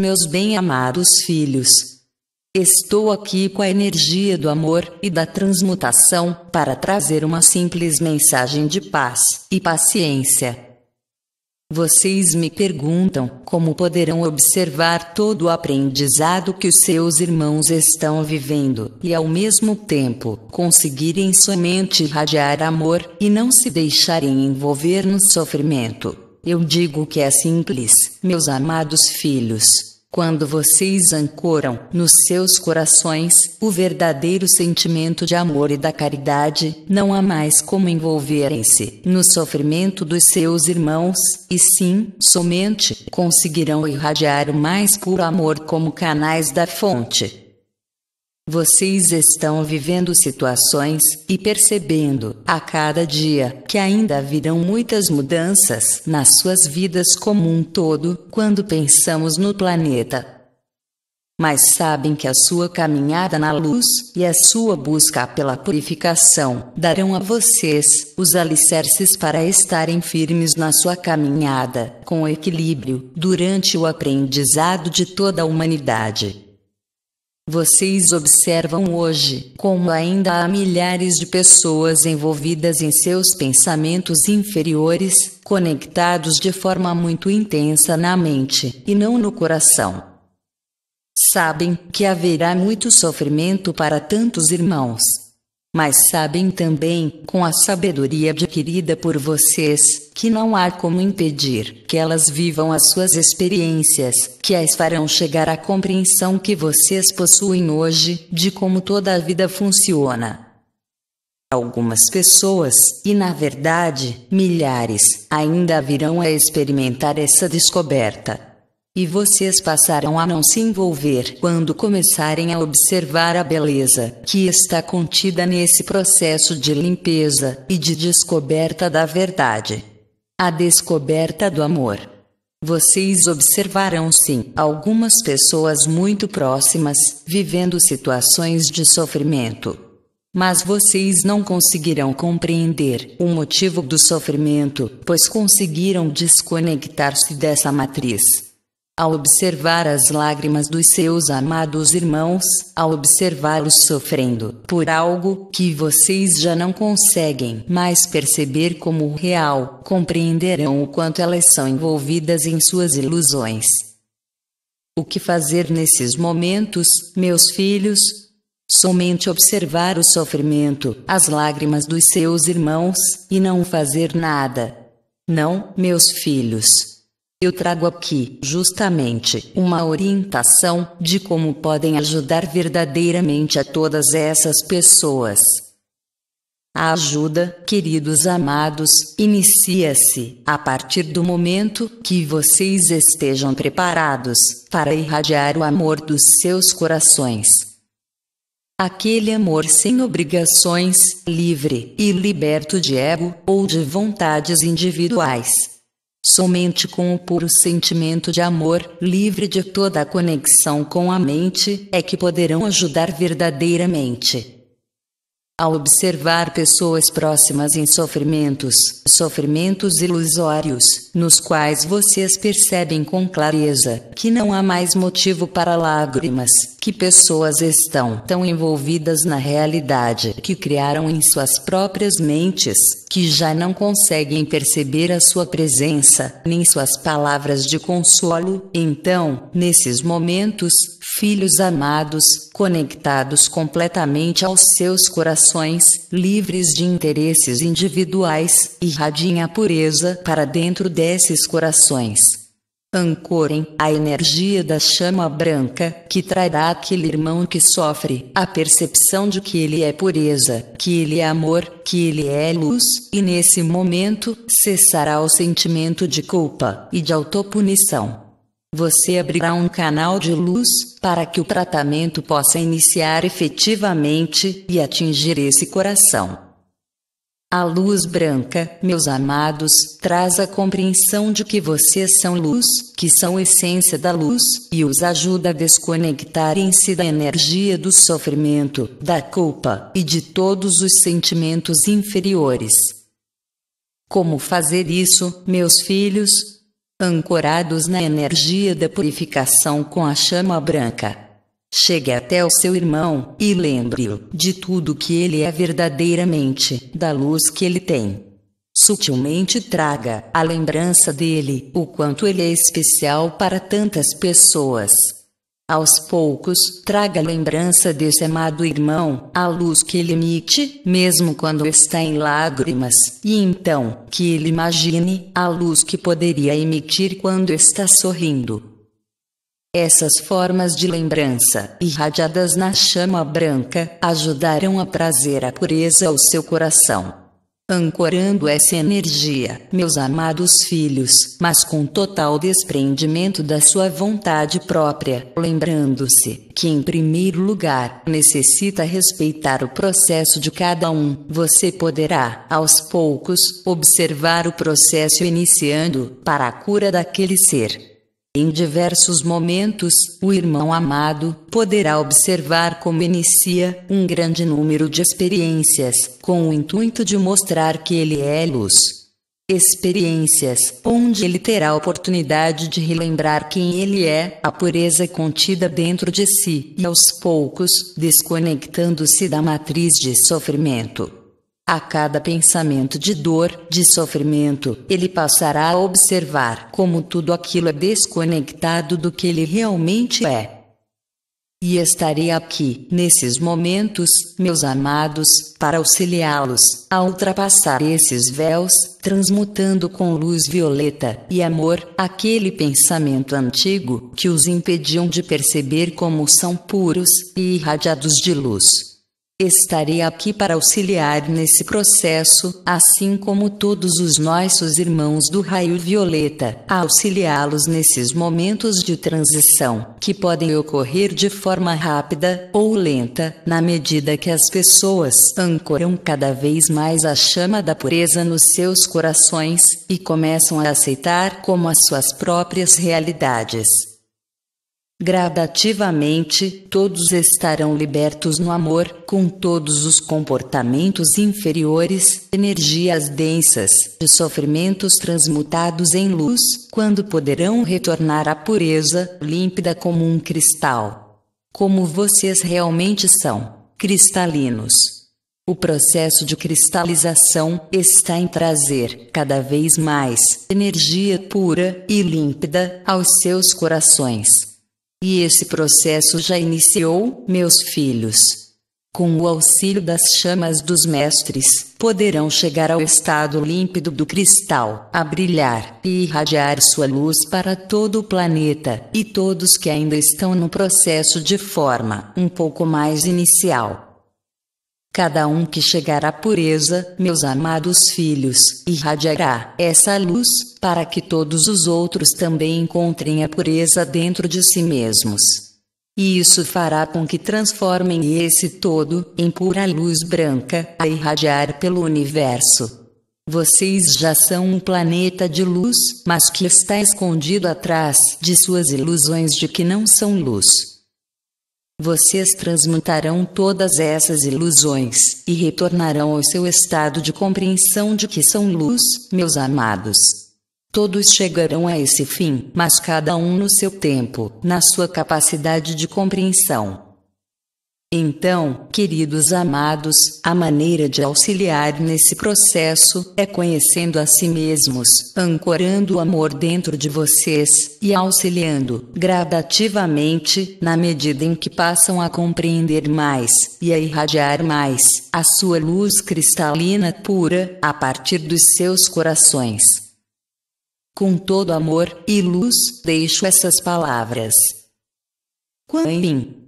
Meus bem-amados filhos, estou aqui com a energia do amor e da transmutação para trazer uma simples mensagem de paz e paciência. Vocês me perguntam como poderão observar todo o aprendizado que os seus irmãos estão vivendo e ao mesmo tempo conseguirem somente irradiar amor e não se deixarem envolver no sofrimento. Eu digo que é simples, meus amados filhos. Quando vocês ancoram nos seus corações o verdadeiro sentimento de amor e da caridade, não há mais como envolverem-se no sofrimento dos seus irmãos, e sim, somente conseguirão irradiar o mais puro amor como canais da fonte. Vocês estão vivendo situações e percebendo, a cada dia, que ainda virão muitas mudanças nas suas vidas como um todo, quando pensamos no planeta. Mas sabem que a sua caminhada na luz e a sua busca pela purificação darão a vocês os alicerces para estarem firmes na sua caminhada, com equilíbrio, durante o aprendizado de toda a humanidade. Vocês observam hoje como ainda há milhares de pessoas envolvidas em seus pensamentos inferiores, conectados de forma muito intensa na mente e não no coração. Sabem que haverá muito sofrimento para tantos irmãos mas sabem também, com a sabedoria adquirida por vocês, que não há como impedir que elas vivam as suas experiências, que as farão chegar à compreensão que vocês possuem hoje de como toda a vida funciona. Algumas pessoas, e na verdade, milhares, ainda virão a experimentar essa descoberta e vocês passarão a não se envolver quando começarem a observar a beleza que está contida nesse processo de limpeza e de descoberta da verdade. A descoberta do amor. Vocês observarão sim algumas pessoas muito próximas vivendo situações de sofrimento. Mas vocês não conseguirão compreender o motivo do sofrimento, pois conseguiram desconectar-se dessa matriz. Ao observar as lágrimas dos seus amados irmãos, ao observá-los sofrendo por algo que vocês já não conseguem mais perceber como real, compreenderão o quanto elas são envolvidas em suas ilusões. O que fazer nesses momentos, meus filhos? Somente observar o sofrimento, as lágrimas dos seus irmãos, e não fazer nada. Não, meus filhos. Eu trago aqui, justamente, uma orientação de como podem ajudar verdadeiramente a todas essas pessoas. A ajuda, queridos amados, inicia-se a partir do momento que vocês estejam preparados para irradiar o amor dos seus corações. Aquele amor sem obrigações, livre e liberto de ego ou de vontades individuais Somente com o puro sentimento de amor, livre de toda a conexão com a mente, é que poderão ajudar verdadeiramente. Ao observar pessoas próximas em sofrimentos, sofrimentos ilusórios, nos quais vocês percebem com clareza que não há mais motivo para lágrimas, que pessoas estão tão envolvidas na realidade que criaram em suas próprias mentes, que já não conseguem perceber a sua presença, nem suas palavras de consolo, então, nesses momentos, filhos amados, conectados completamente aos seus corações, livres de interesses individuais, irradiem a pureza para dentro desses corações. Ancorem a energia da chama branca, que trará aquele irmão que sofre a percepção de que ele é pureza, que ele é amor, que ele é luz, e nesse momento cessará o sentimento de culpa e de autopunição você abrirá um canal de luz para que o tratamento possa iniciar efetivamente e atingir esse coração. A luz branca, meus amados, traz a compreensão de que vocês são luz, que são essência da luz, e os ajuda a desconectarem-se da energia do sofrimento, da culpa e de todos os sentimentos inferiores. Como fazer isso, meus filhos? ancorados na energia da purificação com a chama branca. Chegue até o seu irmão e lembre-o de tudo que ele é verdadeiramente, da luz que ele tem. Sutilmente traga a lembrança dele, o quanto ele é especial para tantas pessoas. Aos poucos, traga lembrança desse amado irmão, a luz que ele emite, mesmo quando está em lágrimas, e então, que ele imagine, a luz que poderia emitir quando está sorrindo. Essas formas de lembrança, irradiadas na chama branca, ajudarão a trazer a pureza ao seu coração ancorando essa energia, meus amados filhos, mas com total desprendimento da sua vontade própria, lembrando-se que, em primeiro lugar, necessita respeitar o processo de cada um. Você poderá, aos poucos, observar o processo iniciando para a cura daquele ser. Em diversos momentos, o irmão amado poderá observar como inicia um grande número de experiências, com o intuito de mostrar que ele é luz. Experiências onde ele terá oportunidade de relembrar quem ele é, a pureza contida dentro de si, e aos poucos, desconectando-se da matriz de sofrimento. A cada pensamento de dor, de sofrimento, ele passará a observar como tudo aquilo é desconectado do que ele realmente é. E estarei aqui, nesses momentos, meus amados, para auxiliá-los a ultrapassar esses véus, transmutando com luz violeta e amor aquele pensamento antigo que os impediam de perceber como são puros e irradiados de luz. Estarei aqui para auxiliar nesse processo, assim como todos os nossos irmãos do raio violeta, a auxiliá-los nesses momentos de transição, que podem ocorrer de forma rápida ou lenta, na medida que as pessoas ancoram cada vez mais a chama da pureza nos seus corações e começam a aceitar como as suas próprias realidades. Gradativamente, todos estarão libertos no amor, com todos os comportamentos inferiores, energias densas de sofrimentos transmutados em luz, quando poderão retornar à pureza, límpida como um cristal. Como vocês realmente são, cristalinos. O processo de cristalização está em trazer cada vez mais energia pura e límpida aos seus corações e esse processo já iniciou, meus filhos. Com o auxílio das chamas dos mestres, poderão chegar ao estado límpido do cristal, a brilhar e irradiar sua luz para todo o planeta e todos que ainda estão no processo de forma um pouco mais inicial. Cada um que chegar à pureza, meus amados filhos, irradiará essa luz, para que todos os outros também encontrem a pureza dentro de si mesmos. E isso fará com que transformem esse todo, em pura luz branca, a irradiar pelo universo. Vocês já são um planeta de luz, mas que está escondido atrás de suas ilusões de que não são luz. Vocês transmutarão todas essas ilusões e retornarão ao seu estado de compreensão de que são luz, meus amados. Todos chegarão a esse fim, mas cada um no seu tempo, na sua capacidade de compreensão. Então, queridos amados, a maneira de auxiliar nesse processo é conhecendo a si mesmos, ancorando o amor dentro de vocês e auxiliando gradativamente na medida em que passam a compreender mais e a irradiar mais a sua luz cristalina pura a partir dos seus corações. Com todo amor e luz, deixo essas palavras. Quan Yin